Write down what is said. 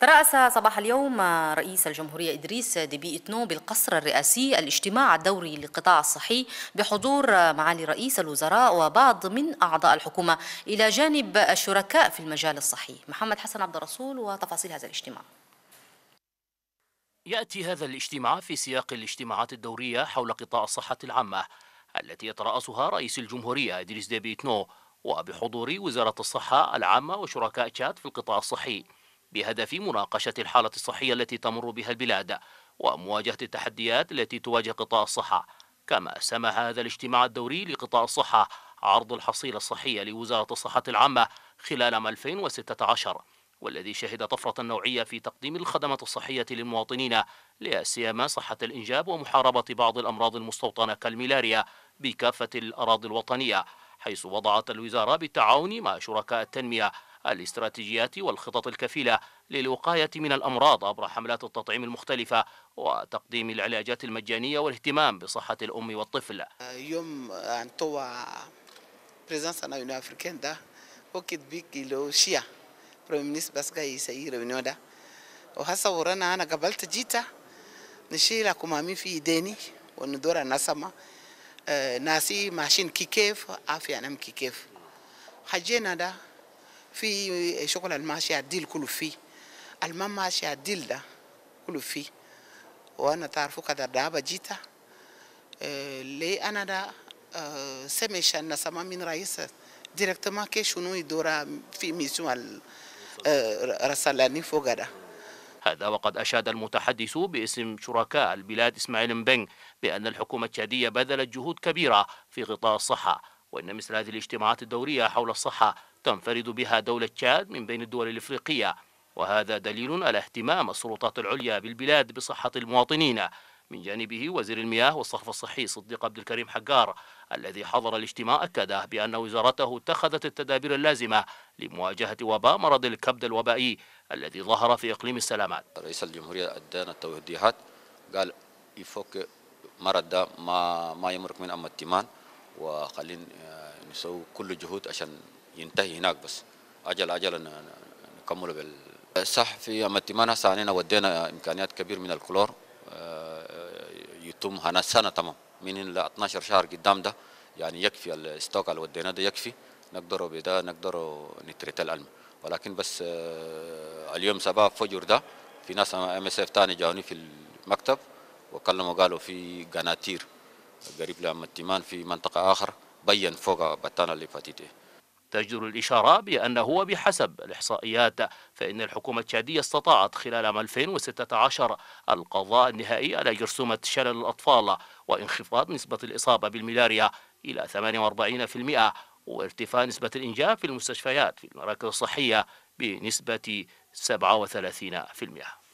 ترأس صباح اليوم رئيس الجمهورية إدريس دبي إتنو بالقصر الرئاسي الاجتماع الدوري للقطاع الصحي بحضور معالي رئيس الوزراء وبعض من أعضاء الحكومة إلى جانب الشركاء في المجال الصحي محمد حسن عبد الرسول وتفاصيل هذا الاجتماع يأتي هذا الاجتماع في سياق الاجتماعات الدورية حول قطاع الصحة العامة التي يترأسها رئيس الجمهورية إدريس دبي إتنو وبحضور وزارة الصحة العامة وشركاء تشاد في القطاع الصحي بهدف مناقشة الحالة الصحية التي تمر بها البلاد ومواجهة التحديات التي تواجه قطاع الصحة كما سمى هذا الاجتماع الدوري لقطاع الصحة عرض الحصيلة الصحية لوزارة الصحة العامة خلال عام 2016 والذي شهد طفرة نوعية في تقديم الخدمات الصحية للمواطنين لأسيما صحة الإنجاب ومحاربة بعض الأمراض المستوطنة كالملاريا بكافة الأراضي الوطنية حيث وضعت الوزارة بالتعاون مع شركاء التنمية الاستراتيجيات والخطط الكفيلة للوقاية من الأمراض عبر حملات التطعيم المختلفة وتقديم العلاجات المجانية والاهتمام بصحة الأم والطفل يوم أن توا بريزنس أنا يونيو أفريكان دا وكيد بيك إلو شيا بريمي منيس باسكا يسايي ريونيو دا وهسا ورانا أنا قبلت جيتا نشي لكم أمي في ديني وندور نسمة آه، ناسي ماشين كيكيف عافية نم كيكيف حجينا دا في شغل الماشي الديل كله في الما ماشي الديل ده كله في وانا تعرفوا كذا دابا جيتا آه ليه انا دا آه، سميش انا سما من رئيس ديريكتومون كي شنو يدور في ميسيون آه فوق ده هذا وقد أشاد المتحدث باسم شركاء البلاد إسماعيل مبنج بأن الحكومة التشادية بذلت جهود كبيرة في غطاء الصحة وإن مثل هذه الاجتماعات الدورية حول الصحة تنفرد بها دولة تشاد من بين الدول الإفريقية وهذا دليل على اهتمام السلطات العليا بالبلاد بصحة المواطنين من جانبه وزير المياه والصرف الصحي صديق عبد الكريم حجار الذي حضر الاجتماع أكد بأن وزارته اتخذت التدابير اللازمة لمواجهة وباء مرض الكبد الوبائي الذي ظهر في إقليم السلامات رئيس الجمهورية أدان التوديهات قال يفك مرض ما ما يمرك من أم التمان وخلين نسوي كل جهود عشان ينتهي هناك بس اجل اجل نكمله بال صح في امتمانها سانينا ودينا امكانيات كبير من الكلور آه، يتم هنا سنه تمام من 12 شهر قدام ده يعني يكفي الستوك اللي وديناه ده يكفي نقدر بدا نقدر نتريت العلم ولكن بس آه، اليوم سبب فجر ده في ناس ام اس اف ثاني جاوني في المكتب وكلموا قالوا في قناتير قريب لام التيمان في منطقه اخر بين فوق بتانا اللي فاتته إيه. تجدر الإشارة بأنه هو بحسب الإحصائيات فإن الحكومة التشادية استطاعت خلال عام 2016 القضاء النهائي على جرثومة شلل الأطفال وانخفاض نسبة الإصابة بالملاريا إلى 48% وارتفاع نسبة الإنجاب في المستشفيات في المراكز الصحية بنسبة 37%